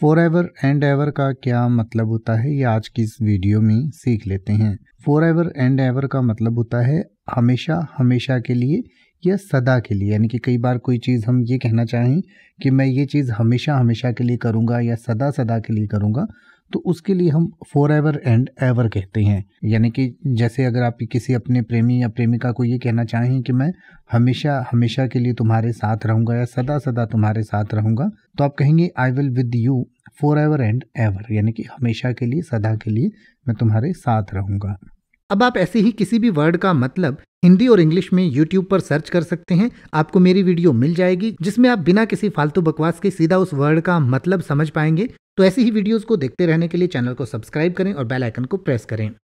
for forever and ever का क्या मतलब होता है ये आज की इस वीडियो में सीख लेते हैं फॉर एवर एंड एवर का मतलब होता है हमेशा हमेशा के लिए या सदा के लिए यानी कि कई बार कोई चीज़ हम ये कहना चाहें कि मैं ये चीज़ हमेशा हमेशा के लिए करूँगा या सदा सदा के लिए करूँगा तो उसके लिए हम फॉर एवर एंड एवर कहते हैं यानी कि जैसे अगर आप किसी अपने प्रेमी या प्रेमिका को ये कहना चाहें कि मैं हमेशा हमेशा के लिए तुम्हारे साथ रहूँगा या सदा सदा तुम्हारे साथ रहूँगा तो आप कहेंगे I will with you forever and ever यानी कि हमेशा के लिए सदा के लिए मैं तुम्हारे साथ रहूँगा अब आप ऐसे ही किसी भी वर्ड का मतलब हिंदी और इंग्लिश में यूट्यूब पर सर्च कर सकते हैं आपको मेरी वीडियो मिल जाएगी जिसमें आप बिना किसी फालतू बकवास के सीधा उस वर्ड का मतलब समझ पाएंगे तो ऐसी ही वीडियोस को देखते रहने के लिए चैनल को सब्सक्राइब करें और बेल आइकन को प्रेस करें